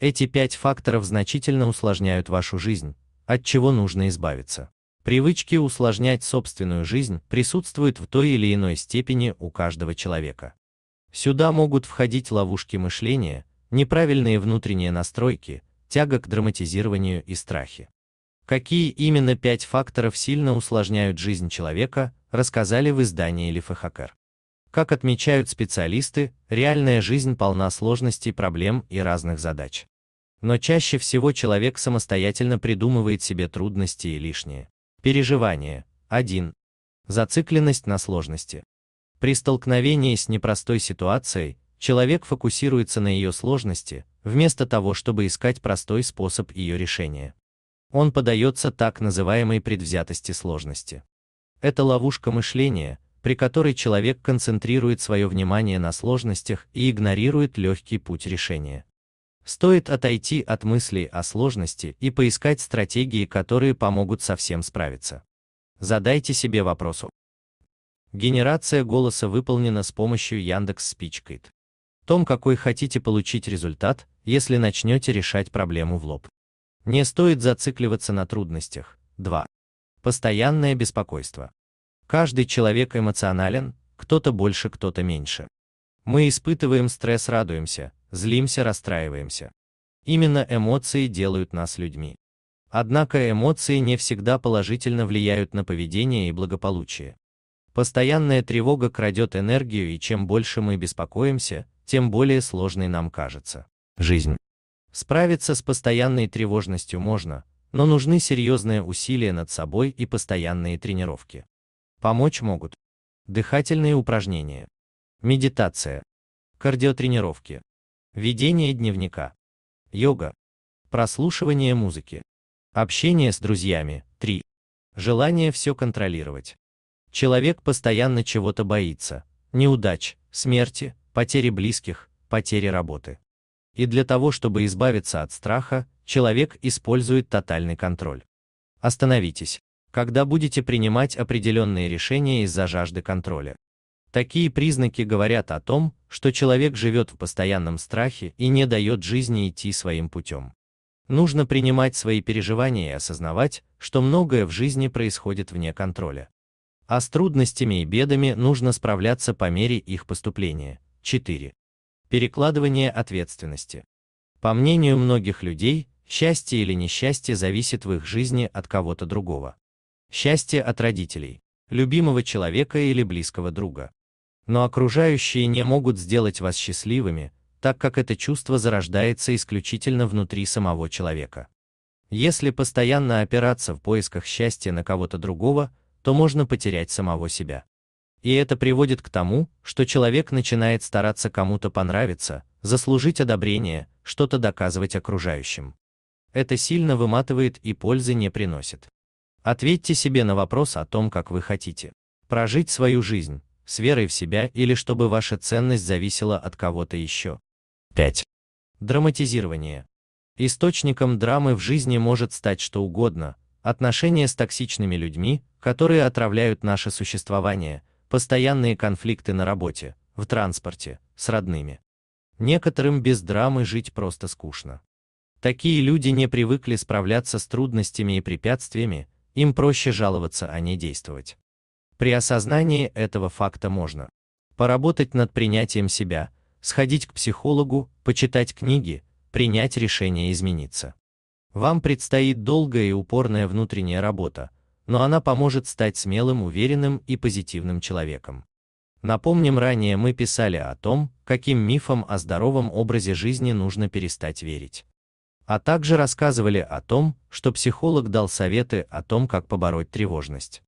Эти пять факторов значительно усложняют вашу жизнь, от чего нужно избавиться. Привычки усложнять собственную жизнь присутствуют в той или иной степени у каждого человека. Сюда могут входить ловушки мышления, неправильные внутренние настройки, тяга к драматизированию и страхи. Какие именно пять факторов сильно усложняют жизнь человека, рассказали в издании Лифахакер. Как отмечают специалисты, реальная жизнь полна сложностей, проблем и разных задач. Но чаще всего человек самостоятельно придумывает себе трудности и лишние. Переживание. 1. Зацикленность на сложности. При столкновении с непростой ситуацией человек фокусируется на ее сложности, вместо того, чтобы искать простой способ ее решения. Он подается так называемой предвзятости сложности. Это ловушка мышления, при которой человек концентрирует свое внимание на сложностях и игнорирует легкий путь решения. Стоит отойти от мыслей о сложности и поискать стратегии, которые помогут со всем справиться. Задайте себе вопрос. Генерация голоса выполнена с помощью Яндекс Спичкайт. Том, какой хотите получить результат, если начнете решать проблему в лоб. Не стоит зацикливаться на трудностях. 2. Постоянное беспокойство. Каждый человек эмоционален, кто-то больше, кто-то меньше. Мы испытываем стресс, радуемся, злимся, расстраиваемся. Именно эмоции делают нас людьми. Однако эмоции не всегда положительно влияют на поведение и благополучие. Постоянная тревога крадет энергию, и чем больше мы беспокоимся, тем более сложной нам кажется жизнь. Справиться с постоянной тревожностью можно, но нужны серьезные усилия над собой и постоянные тренировки. Помочь могут дыхательные упражнения, медитация, кардиотренировки, Ведение дневника. Йога. Прослушивание музыки. Общение с друзьями. 3. Желание все контролировать. Человек постоянно чего-то боится. Неудач, смерти, потери близких, потери работы. И для того, чтобы избавиться от страха, человек использует тотальный контроль. Остановитесь, когда будете принимать определенные решения из-за жажды контроля. Такие признаки говорят о том, что человек живет в постоянном страхе и не дает жизни идти своим путем. Нужно принимать свои переживания и осознавать, что многое в жизни происходит вне контроля. А с трудностями и бедами нужно справляться по мере их поступления. 4. Перекладывание ответственности. По мнению многих людей, счастье или несчастье зависит в их жизни от кого-то другого. Счастье от родителей, любимого человека или близкого друга но окружающие не могут сделать вас счастливыми, так как это чувство зарождается исключительно внутри самого человека. Если постоянно опираться в поисках счастья на кого-то другого, то можно потерять самого себя. И это приводит к тому, что человек начинает стараться кому-то понравиться, заслужить одобрение, что-то доказывать окружающим. Это сильно выматывает и пользы не приносит. Ответьте себе на вопрос о том, как вы хотите прожить свою жизнь с верой в себя или чтобы ваша ценность зависела от кого-то еще. 5. Драматизирование. Источником драмы в жизни может стать что угодно, отношения с токсичными людьми, которые отравляют наше существование, постоянные конфликты на работе, в транспорте, с родными. Некоторым без драмы жить просто скучно. Такие люди не привыкли справляться с трудностями и препятствиями, им проще жаловаться, а не действовать. При осознании этого факта можно поработать над принятием себя, сходить к психологу, почитать книги, принять решение измениться. Вам предстоит долгая и упорная внутренняя работа, но она поможет стать смелым, уверенным и позитивным человеком. Напомним, ранее мы писали о том, каким мифам о здоровом образе жизни нужно перестать верить. А также рассказывали о том, что психолог дал советы о том, как побороть тревожность.